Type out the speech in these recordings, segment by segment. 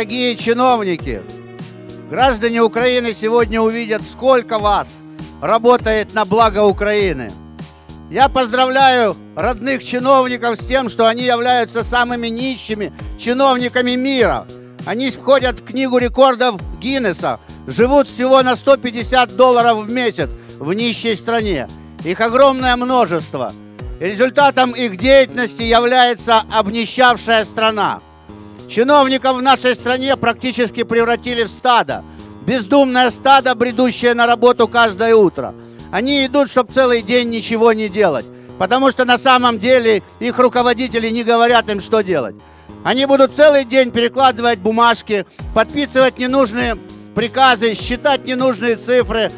дорогие чиновники! Граждане Украины сегодня увидят, сколько вас работает на благо Украины. Я поздравляю родных чиновников с тем, что они являются самыми нищими чиновниками мира. Они входят в книгу рекордов Гиннеса, живут всего на 150 долларов в месяц в нищей стране. Их огромное множество. результатом их деятельности является обнищавшая страна. Чиновников в нашей стране практически превратили в стадо. Бездумное стадо, бредущее на работу каждое утро. Они идут, чтобы целый день ничего не делать. Потому что на самом деле их руководители не говорят им, что делать. Они будут целый день перекладывать бумажки, подписывать ненужные приказы, считать ненужные цифры,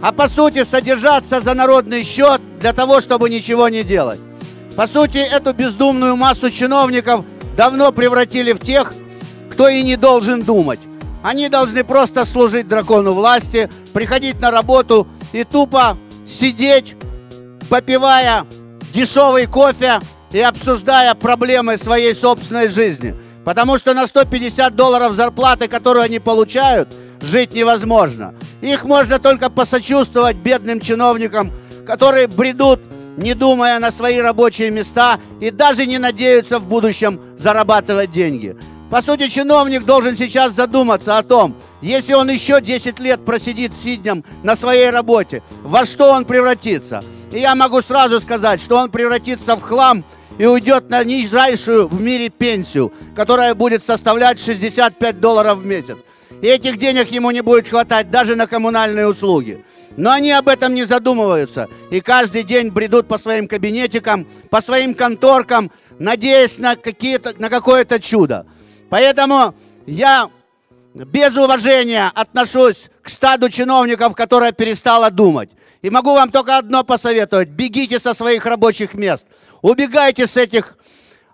а по сути содержаться за народный счет для того, чтобы ничего не делать. По сути, эту бездумную массу чиновников давно превратили в тех, кто и не должен думать. Они должны просто служить дракону власти, приходить на работу и тупо сидеть, попивая дешевый кофе и обсуждая проблемы своей собственной жизни. Потому что на 150 долларов зарплаты, которую они получают, жить невозможно. Их можно только посочувствовать бедным чиновникам, которые бредут не думая на свои рабочие места и даже не надеются в будущем зарабатывать деньги. По сути, чиновник должен сейчас задуматься о том, если он еще 10 лет просидит сиднем на своей работе, во что он превратится. И я могу сразу сказать, что он превратится в хлам и уйдет на нижайшую в мире пенсию, которая будет составлять 65 долларов в месяц. И этих денег ему не будет хватать даже на коммунальные услуги. Но они об этом не задумываются. И каждый день бредут по своим кабинетикам, по своим конторкам, надеясь на, какие-то, на какое-то чудо. Поэтому я без уважения отношусь к стаду чиновников, которая перестала думать. И могу вам только одно посоветовать. Бегите со своих рабочих мест. Убегайте с этих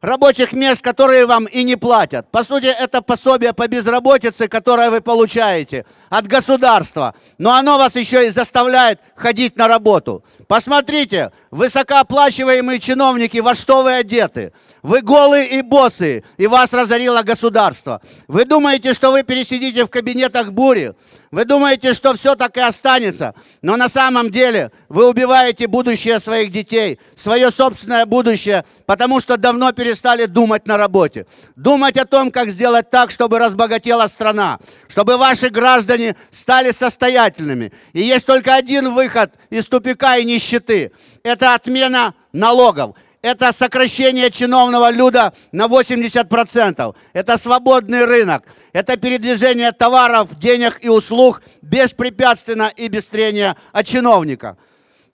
рабочих мест, которые вам и не платят. По сути, это пособие по безработице, которое вы получаете от государства. Но оно вас еще и заставляет ходить на работу. Посмотрите, высокооплачиваемые чиновники, во что вы одеты. Вы голые и босые, и вас разорило государство. Вы думаете, что вы пересидите в кабинетах бури. Вы думаете, что все так и останется. Но на самом деле вы убиваете будущее своих детей, свое собственное будущее, потому что давно перестали думать на работе. Думать о том, как сделать так, чтобы разбогатела страна, чтобы ваши граждане стали состоятельными. И есть только один выход выход из тупика и нищеты. Это отмена налогов. Это сокращение чиновного люда на 80%. Это свободный рынок. Это передвижение товаров, денег и услуг беспрепятственно и без трения от чиновника.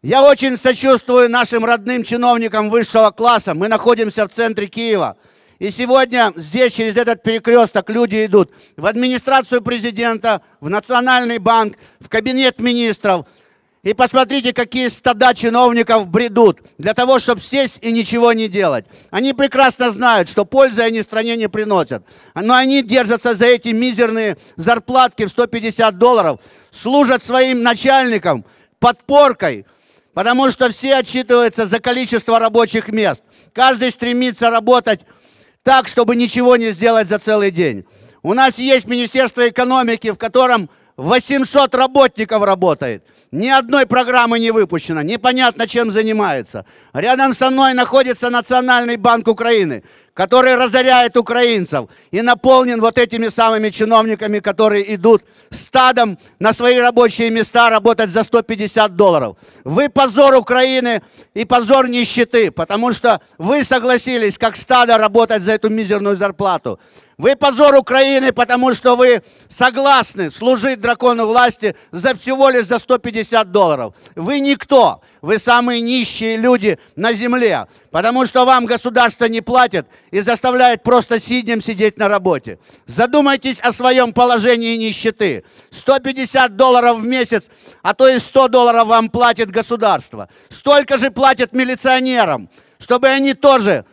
Я очень сочувствую нашим родным чиновникам высшего класса. Мы находимся в центре Киева. И сегодня здесь, через этот перекресток, люди идут в администрацию президента, в Национальный банк, в кабинет министров – и посмотрите, какие стада чиновников бредут для того, чтобы сесть и ничего не делать. Они прекрасно знают, что пользы они стране не приносят. Но они держатся за эти мизерные зарплатки в 150 долларов, служат своим начальникам подпоркой, потому что все отчитываются за количество рабочих мест. Каждый стремится работать так, чтобы ничего не сделать за целый день. У нас есть Министерство экономики, в котором 800 работников работает – ни одной программы не выпущено, непонятно, чем занимается. Рядом со мной находится Национальный банк Украины который разоряет украинцев и наполнен вот этими самыми чиновниками, которые идут стадом на свои рабочие места работать за 150 долларов. Вы позор Украины и позор нищеты, потому что вы согласились как стадо работать за эту мизерную зарплату. Вы позор Украины, потому что вы согласны служить дракону власти за всего лишь за 150 долларов. Вы никто. Вы самые нищие люди на земле, потому что вам государство не платит и заставляет просто сиднем сидеть на работе. Задумайтесь о своем положении нищеты. 150 долларов в месяц, а то и 100 долларов вам платит государство. Столько же платят милиционерам, чтобы они тоже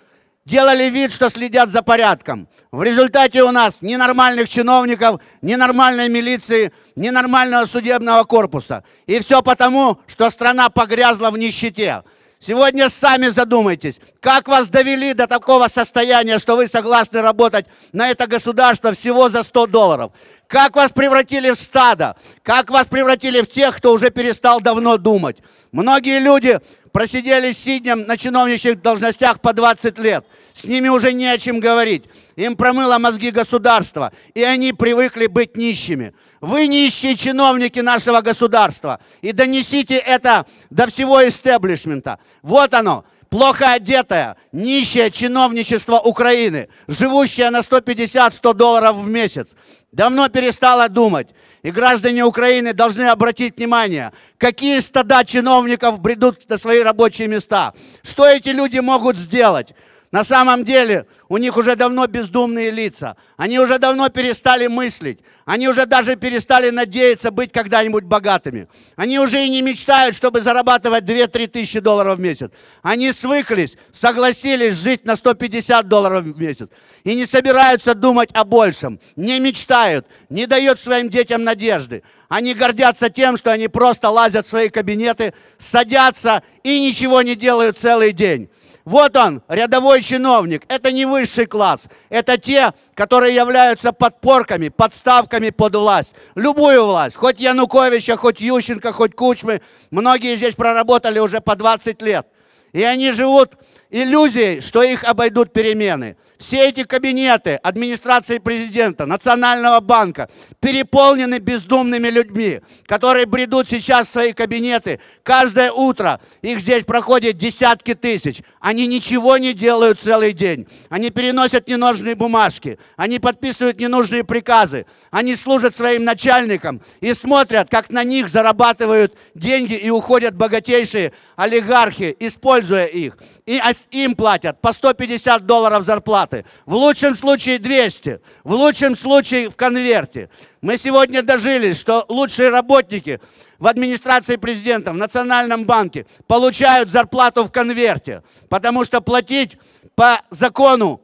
делали вид, что следят за порядком. В результате у нас ненормальных чиновников, ненормальной милиции, ненормального судебного корпуса. И все потому, что страна погрязла в нищете. Сегодня сами задумайтесь, как вас довели до такого состояния, что вы согласны работать на это государство всего за 100 долларов. Как вас превратили в стадо, как вас превратили в тех, кто уже перестал давно думать. Многие люди просидели сиднем на чиновничьих должностях по 20 лет. С ними уже не о чем говорить. Им промыло мозги государства, и они привыкли быть нищими. Вы нищие чиновники нашего государства, и донесите это до всего истеблишмента. Вот оно, плохо одетое, нищее чиновничество Украины, живущее на 150-100 долларов в месяц. Давно перестало думать, и граждане Украины должны обратить внимание, какие стада чиновников бредут на свои рабочие места. Что эти люди могут сделать? На самом деле у них уже давно бездумные лица. Они уже давно перестали мыслить. Они уже даже перестали надеяться быть когда-нибудь богатыми. Они уже и не мечтают, чтобы зарабатывать 2-3 тысячи долларов в месяц. Они свыклись, согласились жить на 150 долларов в месяц. И не собираются думать о большем. Не мечтают, не дают своим детям надежды. Они гордятся тем, что они просто лазят в свои кабинеты, садятся и ничего не делают целый день. Вот он, рядовой чиновник. Это не высший класс. Это те, которые являются подпорками, подставками под власть. Любую власть. Хоть Януковича, хоть Ющенко, хоть Кучмы. Многие здесь проработали уже по 20 лет. И они живут иллюзий, что их обойдут перемены. Все эти кабинеты администрации президента, Национального банка переполнены бездумными людьми, которые бредут сейчас в свои кабинеты каждое утро. Их здесь проходит десятки тысяч. Они ничего не делают целый день. Они переносят ненужные бумажки. Они подписывают ненужные приказы. Они служат своим начальникам и смотрят, как на них зарабатывают деньги и уходят богатейшие олигархи, используя их. И им платят по 150 долларов зарплаты. В лучшем случае 200. В лучшем случае в конверте. Мы сегодня дожились, что лучшие работники в администрации президента, в Национальном банке получают зарплату в конверте, потому что платить по закону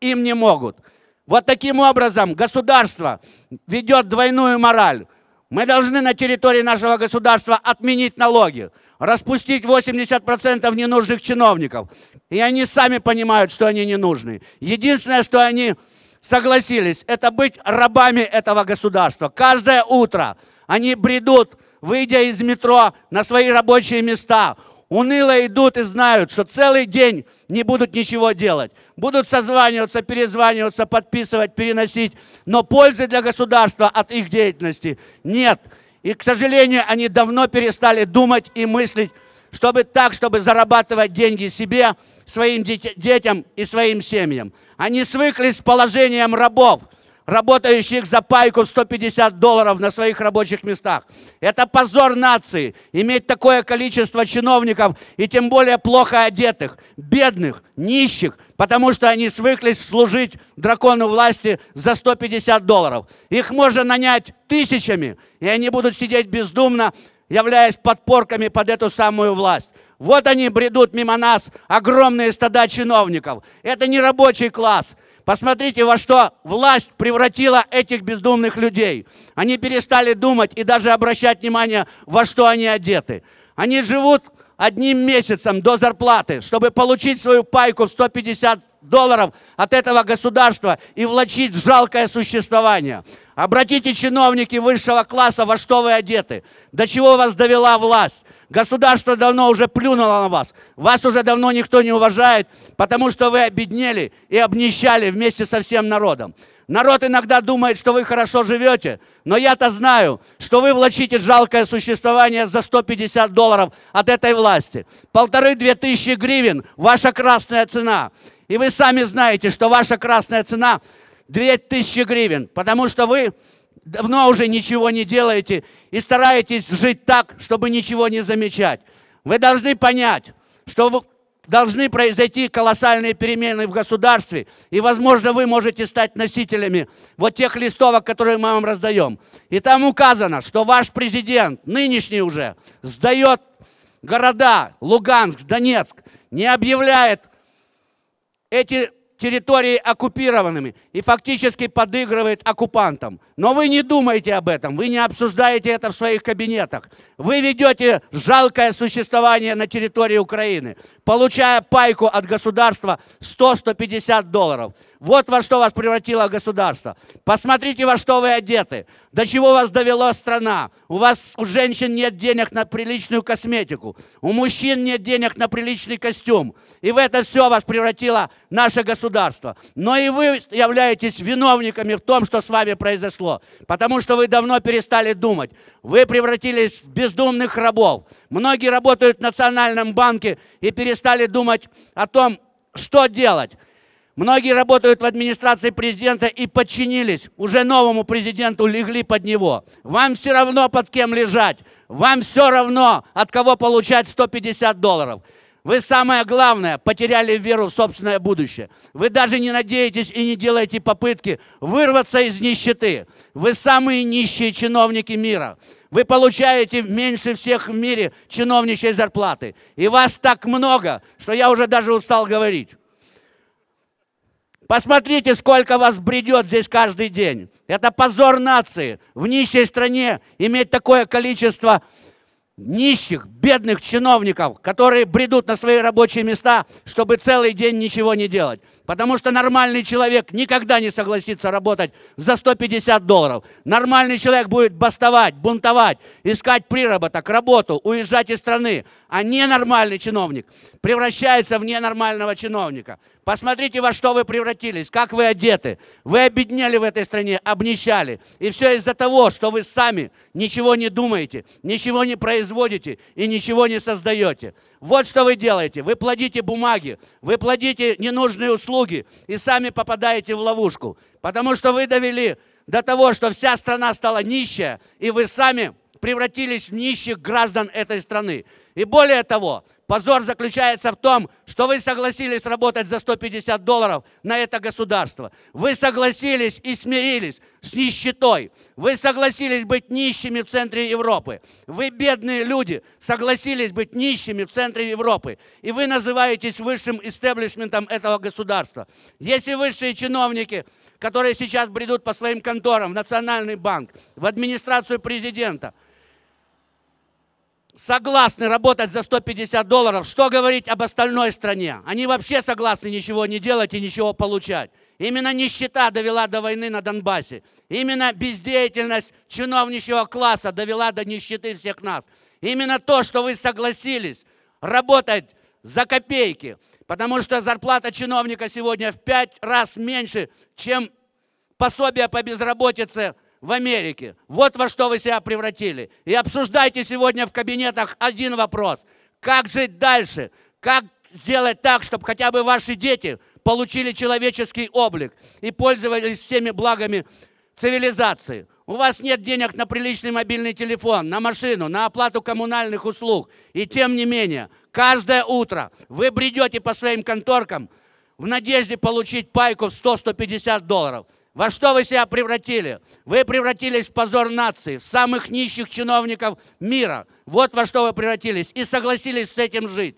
им не могут. Вот таким образом государство ведет двойную мораль. Мы должны на территории нашего государства отменить налоги, распустить 80% ненужных чиновников, и они сами понимают, что они не нужны. Единственное, что они согласились, это быть рабами этого государства. Каждое утро они бредут, выйдя из метро на свои рабочие места, уныло идут и знают, что целый день не будут ничего делать. Будут созваниваться, перезваниваться, подписывать, переносить, но пользы для государства от их деятельности нет. И, к сожалению, они давно перестали думать и мыслить, чтобы так, чтобы зарабатывать деньги себе – своим детям и своим семьям. Они свыклись с положением рабов, работающих за пайку 150 долларов на своих рабочих местах. Это позор нации, иметь такое количество чиновников и тем более плохо одетых, бедных, нищих, потому что они свыклись служить дракону власти за 150 долларов. Их можно нанять тысячами, и они будут сидеть бездумно, являясь подпорками под эту самую власть. Вот они бредут мимо нас, огромные стада чиновников. Это не рабочий класс. Посмотрите, во что власть превратила этих бездумных людей. Они перестали думать и даже обращать внимание, во что они одеты. Они живут одним месяцем до зарплаты, чтобы получить свою пайку в 150 долларов от этого государства и влачить жалкое существование. Обратите, чиновники высшего класса, во что вы одеты, до чего вас довела власть. Государство давно уже плюнуло на вас. Вас уже давно никто не уважает, потому что вы обеднели и обнищали вместе со всем народом. Народ иногда думает, что вы хорошо живете, но я-то знаю, что вы влачите жалкое существование за 150 долларов от этой власти. Полторы-две тысячи гривен – ваша красная цена. И вы сами знаете, что ваша красная цена – 2000 гривен, потому что вы давно уже ничего не делаете и стараетесь жить так, чтобы ничего не замечать. Вы должны понять, что должны произойти колоссальные перемены в государстве, и, возможно, вы можете стать носителями вот тех листовок, которые мы вам раздаем. И там указано, что ваш президент, нынешний уже, сдает города Луганск, Донецк, не объявляет эти территории оккупированными и фактически подыгрывает оккупантам. Но вы не думаете об этом, вы не обсуждаете это в своих кабинетах. Вы ведете жалкое существование на территории Украины, получая пайку от государства 100-150 долларов. Вот во что вас превратило государство. Посмотрите, во что вы одеты, до чего вас довела страна. У вас у женщин нет денег на приличную косметику, у мужчин нет денег на приличный костюм. И в это все вас превратило наше государство. Но и вы являетесь виновниками в том, что с вами произошло. Потому что вы давно перестали думать. Вы превратились в бездумных рабов. Многие работают в Национальном банке и перестали думать о том, что делать. Многие работают в администрации президента и подчинились уже новому президенту, легли под него. Вам все равно под кем лежать, вам все равно от кого получать 150 долларов. Вы самое главное, потеряли веру в собственное будущее. Вы даже не надеетесь и не делаете попытки вырваться из нищеты. Вы самые нищие чиновники мира. Вы получаете меньше всех в мире чиновничьей зарплаты. И вас так много, что я уже даже устал говорить. Посмотрите, сколько вас бредет здесь каждый день. Это позор нации. В нищей стране иметь такое количество нищих, бедных чиновников, которые бредут на свои рабочие места, чтобы целый день ничего не делать. Потому что нормальный человек никогда не согласится работать за 150 долларов. Нормальный человек будет бастовать, бунтовать, искать приработок, работу, уезжать из страны. А ненормальный чиновник превращается в ненормального чиновника. Посмотрите, во что вы превратились, как вы одеты. Вы обеднели в этой стране, обнищали. И все из-за того, что вы сами ничего не думаете, ничего не производите и ничего не создаете. Вот что вы делаете. Вы плодите бумаги, вы плодите ненужные услуги и сами попадаете в ловушку. Потому что вы довели до того, что вся страна стала нищая, и вы сами превратились в нищих граждан этой страны. И более того, позор заключается в том, что вы согласились работать за 150 долларов на это государство. Вы согласились и смирились с нищетой. Вы согласились быть нищими в центре Европы. Вы, бедные люди, согласились быть нищими в центре Европы. И вы называетесь высшим истеблишментом этого государства. Если высшие чиновники которые сейчас бредут по своим конторам, в Национальный банк, в администрацию президента – согласны работать за 150 долларов, что говорить об остальной стране? Они вообще согласны ничего не делать и ничего получать. Именно нищета довела до войны на Донбассе. Именно бездеятельность чиновничьего класса довела до нищеты всех нас. Именно то, что вы согласились работать за копейки, потому что зарплата чиновника сегодня в пять раз меньше, чем пособие по безработице – в Америке. Вот во что вы себя превратили. И обсуждайте сегодня в кабинетах один вопрос. Как жить дальше? Как сделать так, чтобы хотя бы ваши дети получили человеческий облик и пользовались всеми благами цивилизации? У вас нет денег на приличный мобильный телефон, на машину, на оплату коммунальных услуг. И тем не менее, каждое утро вы бредете по своим конторкам в надежде получить пайку в 100-150 долларов – во что вы себя превратили? Вы превратились в позор нации, в самых нищих чиновников мира. Вот во что вы превратились. И согласились с этим жить.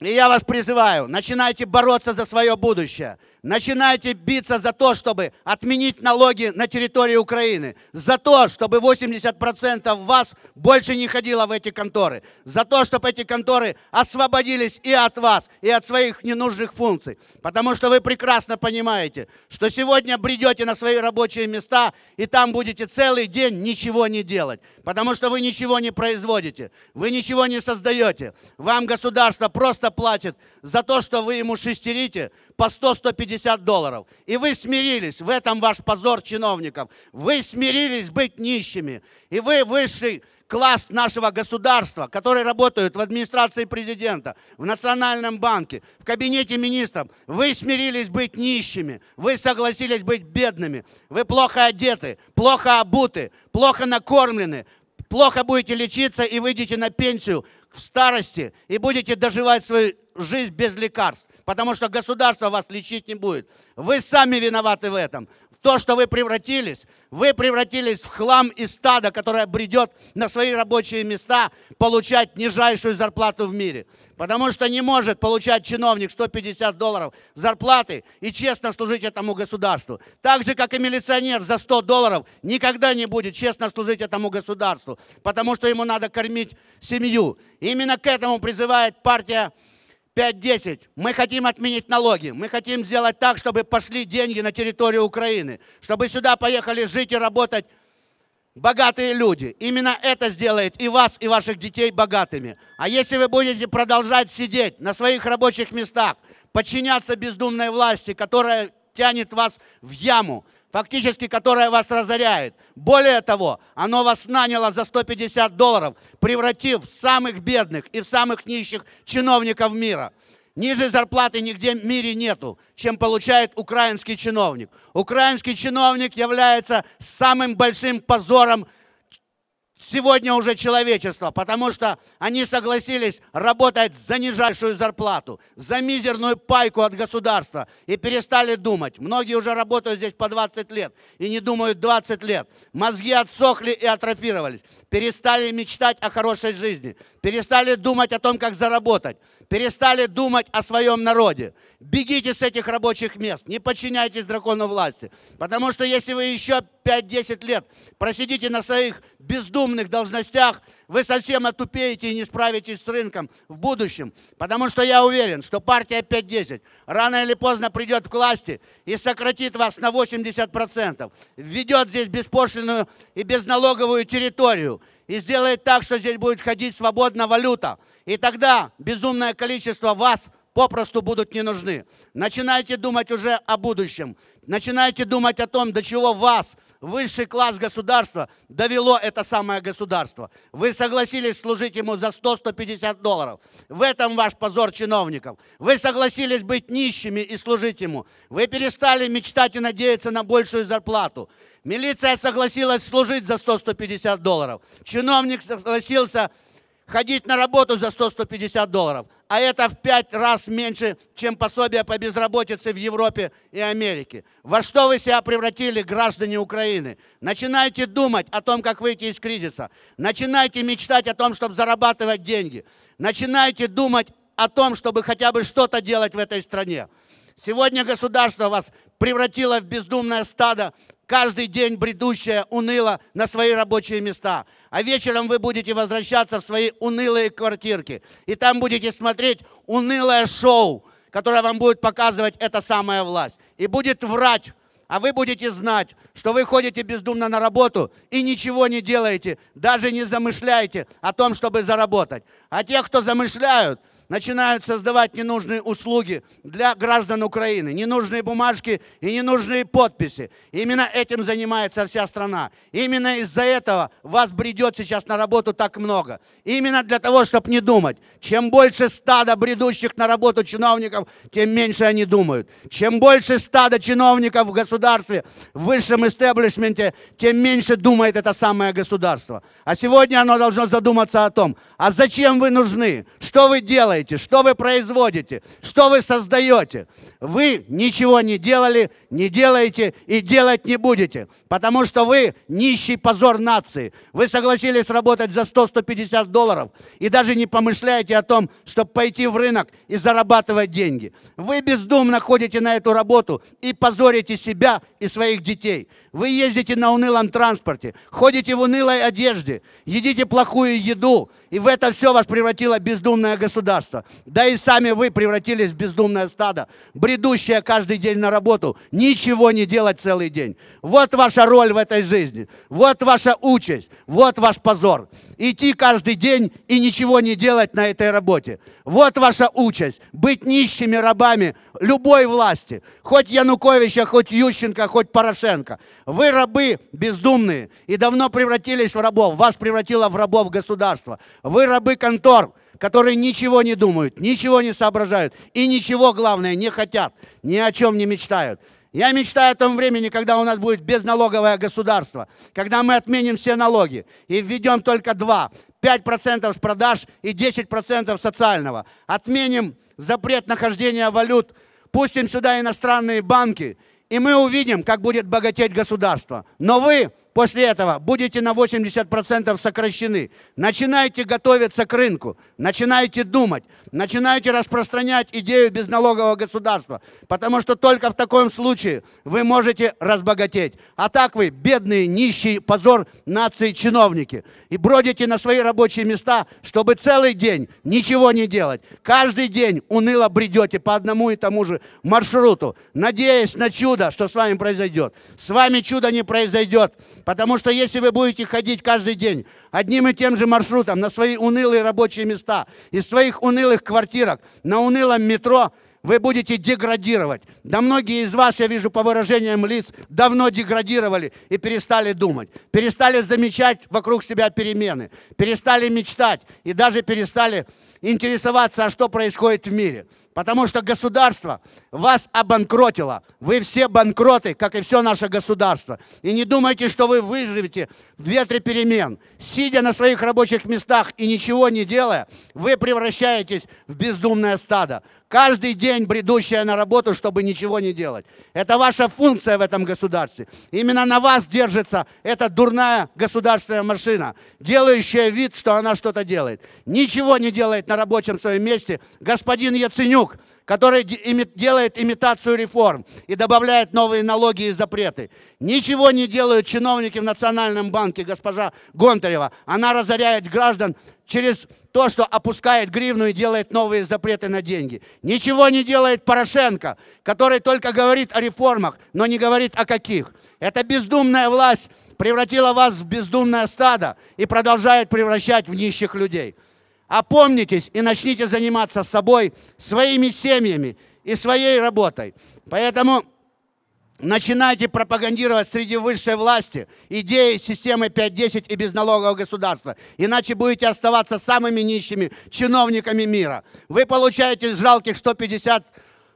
И я вас призываю, начинайте бороться за свое будущее. Начинайте биться за то, чтобы отменить налоги на территории Украины, за то, чтобы 80% вас больше не ходило в эти конторы, за то, чтобы эти конторы освободились и от вас, и от своих ненужных функций. Потому что вы прекрасно понимаете, что сегодня бредете на свои рабочие места, и там будете целый день ничего не делать, потому что вы ничего не производите, вы ничего не создаете. Вам государство просто платит за то, что вы ему шестерите по 100-150 долларов. И вы смирились, в этом ваш позор чиновникам, Вы смирились быть нищими. И вы высший класс нашего государства, которые работают в администрации президента, в Национальном банке, в кабинете министров, вы смирились быть нищими, вы согласились быть бедными, вы плохо одеты, плохо обуты, плохо накормлены, плохо будете лечиться и выйдете на пенсию в старости и будете доживать свою жизнь без лекарств, потому что государство вас лечить не будет. Вы сами виноваты в этом. В то, что вы превратились, вы превратились в хлам и стадо, которое бредет на свои рабочие места получать нижайшую зарплату в мире. Потому что не может получать чиновник 150 долларов зарплаты и честно служить этому государству. Так же, как и милиционер за 100 долларов никогда не будет честно служить этому государству, потому что ему надо кормить семью. именно к этому призывает партия 5-10. Мы хотим отменить налоги. Мы хотим сделать так, чтобы пошли деньги на территорию Украины, чтобы сюда поехали жить и работать богатые люди. Именно это сделает и вас, и ваших детей богатыми. А если вы будете продолжать сидеть на своих рабочих местах, подчиняться бездумной власти, которая тянет вас в яму, фактически которая вас разоряет. Более того, оно вас наняло за 150 долларов, превратив в самых бедных и в самых нищих чиновников мира – Ниже зарплаты нигде в мире нету, чем получает украинский чиновник. Украинский чиновник является самым большим позором сегодня уже человечество, потому что они согласились работать за нижайшую зарплату, за мизерную пайку от государства и перестали думать. Многие уже работают здесь по 20 лет и не думают 20 лет. Мозги отсохли и атрофировались. Перестали мечтать о хорошей жизни, перестали думать о том, как заработать, перестали думать о своем народе. Бегите с этих рабочих мест, не подчиняйтесь дракону власти, потому что если вы еще 5-10 лет, просидите на своих бездумных должностях, вы совсем отупеете и не справитесь с рынком в будущем. Потому что я уверен, что партия 5-10 рано или поздно придет к власти и сократит вас на 80%, введет здесь беспошлиную и безналоговую территорию и сделает так, что здесь будет ходить свободно валюта. И тогда безумное количество вас – попросту будут не нужны. Начинайте думать уже о будущем. Начинайте думать о том, до чего вас высший класс государства довело это самое государство. Вы согласились служить ему за 100-150 долларов. В этом ваш позор чиновников. Вы согласились быть нищими и служить ему. Вы перестали мечтать и надеяться на большую зарплату. Милиция согласилась служить за 100-150 долларов. Чиновник согласился ходить на работу за 100-150 долларов а это в пять раз меньше, чем пособие по безработице в Европе и Америке. Во что вы себя превратили, граждане Украины? Начинайте думать о том, как выйти из кризиса. Начинайте мечтать о том, чтобы зарабатывать деньги. Начинайте думать о том, чтобы хотя бы что-то делать в этой стране. Сегодня государство вас превратило в бездумное стадо каждый день бредущая уныло на свои рабочие места. А вечером вы будете возвращаться в свои унылые квартирки. И там будете смотреть унылое шоу, которое вам будет показывать эта самая власть. И будет врать а вы будете знать, что вы ходите бездумно на работу и ничего не делаете, даже не замышляете о том, чтобы заработать. А те, кто замышляют, начинают создавать ненужные услуги для граждан Украины, ненужные бумажки и ненужные подписи. Именно этим занимается вся страна. Именно из-за этого вас бредет сейчас на работу так много. Именно для того, чтобы не думать. Чем больше стада бредущих на работу чиновников, тем меньше они думают. Чем больше стада чиновников в государстве, в высшем истеблишменте, тем меньше думает это самое государство. А сегодня оно должно задуматься о том, а зачем вы нужны, что вы делаете, делаете, что вы производите, что вы создаете. Вы ничего не делали, не делаете и делать не будете, потому что вы нищий позор нации. Вы согласились работать за 100-150 долларов и даже не помышляете о том, чтобы пойти в рынок и зарабатывать деньги. Вы бездумно ходите на эту работу и позорите себя и своих детей. Вы ездите на унылом транспорте, ходите в унылой одежде, едите плохую еду, и в это все вас превратило бездумное государство. Да и сами вы превратились в бездумное стадо бредущая каждый день на работу, ничего не делать целый день. Вот ваша роль в этой жизни, вот ваша участь, вот ваш позор. Идти каждый день и ничего не делать на этой работе. Вот ваша участь, быть нищими рабами любой власти, хоть Януковича, хоть Ющенко, хоть Порошенко. Вы рабы бездумные и давно превратились в рабов, вас превратило в рабов государства. Вы рабы контор, которые ничего не думают, ничего не соображают и ничего, главное, не хотят, ни о чем не мечтают. Я мечтаю о том времени, когда у нас будет безналоговое государство, когда мы отменим все налоги и введем только два. 5% с продаж и 10% социального. Отменим запрет нахождения валют, пустим сюда иностранные банки, и мы увидим, как будет богатеть государство. Но вы После этого будете на 80% сокращены. Начинайте готовиться к рынку, начинайте думать, начинайте распространять идею безналогового государства, потому что только в таком случае вы можете разбогатеть. А так вы бедные, нищие, позор нации чиновники. И бродите на свои рабочие места, чтобы целый день ничего не делать. Каждый день уныло бредете по одному и тому же маршруту, надеясь на чудо, что с вами произойдет. С вами чудо не произойдет, Потому что если вы будете ходить каждый день одним и тем же маршрутом на свои унылые рабочие места, из своих унылых квартирок, на унылом метро, вы будете деградировать. Да многие из вас, я вижу по выражениям лиц, давно деградировали и перестали думать, перестали замечать вокруг себя перемены, перестали мечтать и даже перестали интересоваться, а что происходит в мире. Потому что государство вас обанкротило. Вы все банкроты, как и все наше государство. И не думайте, что вы выживете в ветре перемен. Сидя на своих рабочих местах и ничего не делая, вы превращаетесь в бездумное стадо. Каждый день бредущая на работу, чтобы ничего не делать. Это ваша функция в этом государстве. Именно на вас держится эта дурная государственная машина, делающая вид, что она что-то делает. Ничего не делает на рабочем своем месте господин Яценюк. Бог, который делает имитацию реформ и добавляет новые налоги и запреты. Ничего не делают чиновники в Национальном банке, госпожа Гонтарева. Она разоряет граждан через то, что опускает гривну и делает новые запреты на деньги. Ничего не делает Порошенко, который только говорит о реформах, но не говорит о каких. Это бездумная власть превратила вас в бездумное стадо и продолжает превращать в нищих людей. Опомнитесь и начните заниматься собой, своими семьями и своей работой. Поэтому начинайте пропагандировать среди высшей власти идеи системы 5-10 и безналогового государства. Иначе будете оставаться самыми нищими чиновниками мира. Вы получаете жалких 150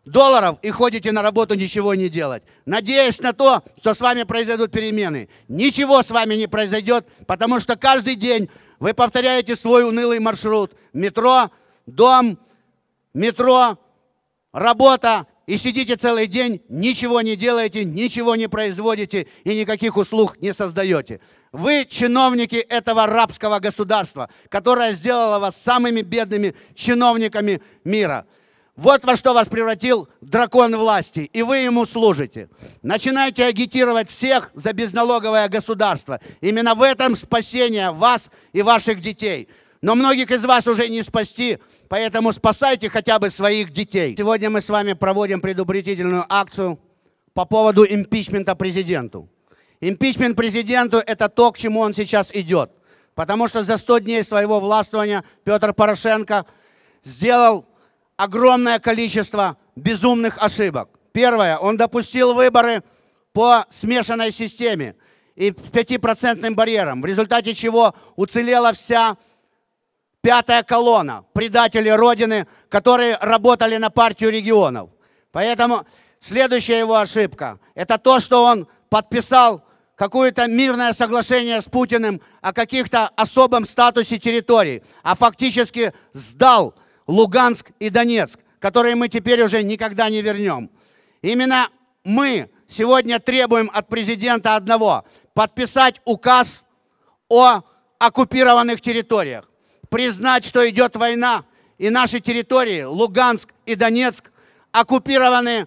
долларов и ходите на работу ничего не делать. Надеясь на то, что с вами произойдут перемены. Ничего с вами не произойдет, потому что каждый день вы повторяете свой унылый маршрут. Метро, дом, метро, работа. И сидите целый день, ничего не делаете, ничего не производите и никаких услуг не создаете. Вы чиновники этого рабского государства, которое сделало вас самыми бедными чиновниками мира. Вот во что вас превратил дракон власти, и вы ему служите. Начинайте агитировать всех за безналоговое государство. Именно в этом спасение вас и ваших детей. Но многих из вас уже не спасти, поэтому спасайте хотя бы своих детей. Сегодня мы с вами проводим предупредительную акцию по поводу импичмента президенту. Импичмент президенту – это то, к чему он сейчас идет. Потому что за 100 дней своего властвования Петр Порошенко сделал огромное количество безумных ошибок. Первое, он допустил выборы по смешанной системе и с 5% барьером, в результате чего уцелела вся пятая колонна, предатели Родины, которые работали на партию регионов. Поэтому следующая его ошибка – это то, что он подписал какое-то мирное соглашение с Путиным о каких-то особом статусе территорий, а фактически сдал – Луганск и Донецк, которые мы теперь уже никогда не вернем. Именно мы сегодня требуем от президента одного – подписать указ о оккупированных территориях, признать, что идет война, и наши территории, Луганск и Донецк, оккупированы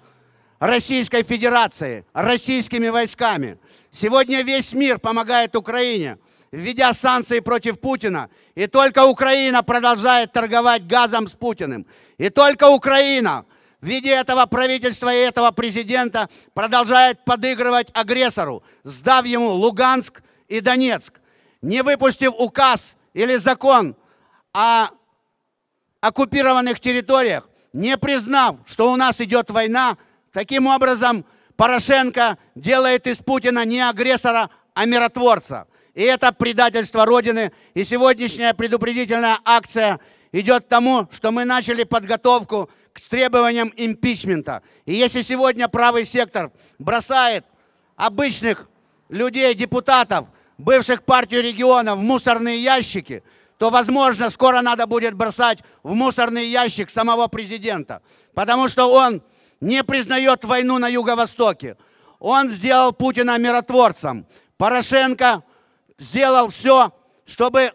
Российской Федерацией, российскими войсками. Сегодня весь мир помогает Украине – введя санкции против Путина. И только Украина продолжает торговать газом с Путиным. И только Украина в виде этого правительства и этого президента продолжает подыгрывать агрессору, сдав ему Луганск и Донецк, не выпустив указ или закон о оккупированных территориях, не признав, что у нас идет война, таким образом Порошенко делает из Путина не агрессора, а миротворца – и это предательство Родины. И сегодняшняя предупредительная акция идет к тому, что мы начали подготовку к требованиям импичмента. И если сегодня правый сектор бросает обычных людей, депутатов, бывших партию регионов в мусорные ящики, то, возможно, скоро надо будет бросать в мусорный ящик самого президента. Потому что он не признает войну на Юго-Востоке. Он сделал Путина миротворцем. Порошенко сделал все, чтобы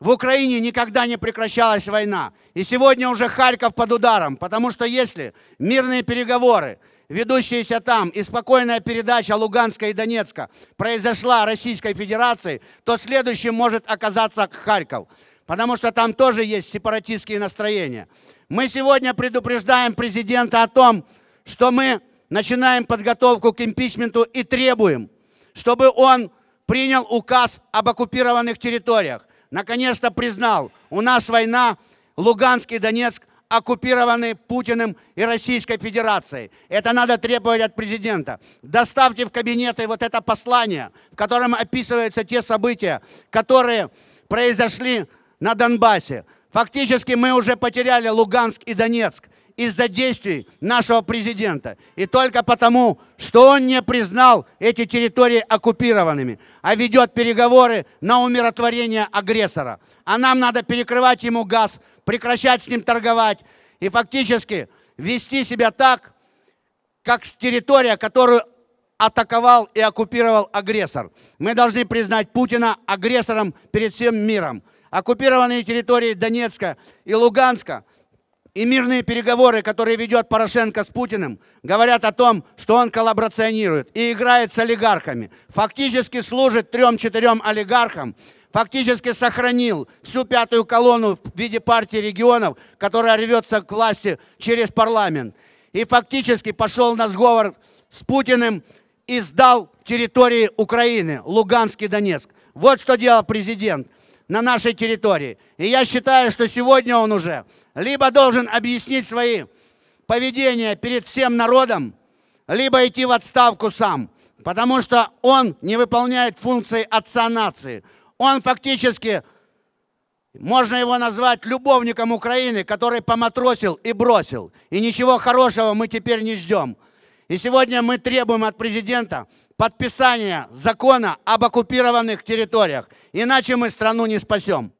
в Украине никогда не прекращалась война. И сегодня уже Харьков под ударом, потому что если мирные переговоры, ведущиеся там, и спокойная передача Луганска и Донецка произошла Российской Федерацией, то следующим может оказаться Харьков, потому что там тоже есть сепаратистские настроения. Мы сегодня предупреждаем президента о том, что мы начинаем подготовку к импичменту и требуем, чтобы он принял указ об оккупированных территориях. Наконец-то признал, у нас война, Луганск и Донецк оккупированы Путиным и Российской Федерацией. Это надо требовать от президента. Доставьте в кабинеты вот это послание, в котором описываются те события, которые произошли на Донбассе. Фактически мы уже потеряли Луганск и Донецк из-за действий нашего президента. И только потому, что он не признал эти территории оккупированными, а ведет переговоры на умиротворение агрессора. А нам надо перекрывать ему газ, прекращать с ним торговать и фактически вести себя так, как территория, которую атаковал и оккупировал агрессор. Мы должны признать Путина агрессором перед всем миром. Оккупированные территории Донецка и Луганска – и мирные переговоры, которые ведет Порошенко с Путиным, говорят о том, что он коллаборационирует и играет с олигархами. Фактически служит трем-четырем олигархам, фактически сохранил всю пятую колонну в виде партии регионов, которая рвется к власти через парламент. И фактически пошел на сговор с Путиным и сдал территории Украины, Луганский Донецк. Вот что делал президент на нашей территории. И я считаю, что сегодня он уже либо должен объяснить свои поведения перед всем народом, либо идти в отставку сам, потому что он не выполняет функции отца нации. Он фактически, можно его назвать любовником Украины, который поматросил и бросил. И ничего хорошего мы теперь не ждем. И сегодня мы требуем от президента подписания закона об оккупированных территориях. Иначе мы страну не спасем.